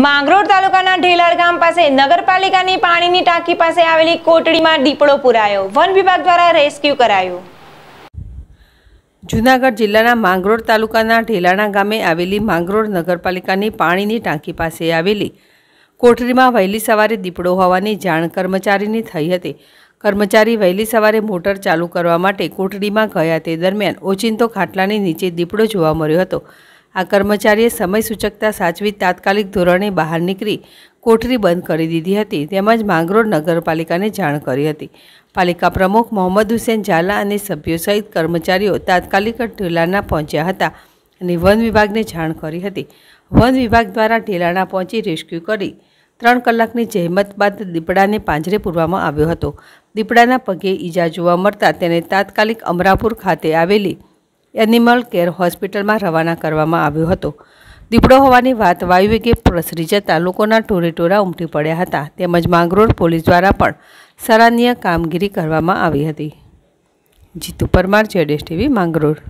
માંગરોળ તાલુકાના ઢેલાડ ગામ પાસે નગરપાલિકાની પાણીની ટાંકી પાસે આવેલી કોટડીમાં દીપડો પુરાયો વન વિભાગ દ્વારા રેસ્ક્યુ કરાયો જૂનાગઢ જિલ્લાના માંગરોળ તાલુકાના ઢેલાણા ગામે આવેલી માંગરોળ નગરપાલિકાની પાણીની ટાંકી પાસે આવેલી કોઠડીમાં વહેલી સવારે દીપડો હોવાની જાણ કર્મચારીની થઈ હતી કર્મચારી વહેલી સવારે મોટર ચાલુ કરવા માટે કોઠડીમાં ગયા તે દરમિયાન ઓચિંતો ખાટલાની નીચે દીપડો જોવા મળ્યો હતો આ કર્મચારીએ સમય સૂચકતા સાચવી તાત્કાલિક ધોરણે બહાર નીકળી કોઠરી બંધ કરી દીધી હતી તેમજ માંગરોળ નગરપાલિકાને જાણ કરી હતી પાલિકા પ્રમુખ મોહમ્મદ હુસેન ઝાલા અને સભ્યો સહિત કર્મચારીઓ તાત્કાલિક ઢેલાના પહોંચ્યા હતા અને વન વિભાગને જાણ કરી હતી વન વિભાગ દ્વારા ઢેલાણા પહોંચી રેસ્ક્યુ કરી ત્રણ કલાકની જહેમત બાદ દીપડાને પાંજરે પૂરવામાં આવ્યો હતો દીપડાના પગે ઈજા જોવા મળતા તેને તાત્કાલિક અમરાપુર ખાતે આવેલી એનિમલ કેર હોસ્પિટલમાં રવાના કરવામાં આવ્યો હતો દીપડો હોવાની વાત વાયુવેગે પ્રસરી જતાં લોકોના ટોરેટોરા ઉમટી પડ્યા હતા તેમજ માંગરોળ પોલીસ દ્વારા પણ સરાહનીય કામગીરી કરવામાં આવી હતી જીતુ પરમાર જેડેશ ટીવી માંગરોળ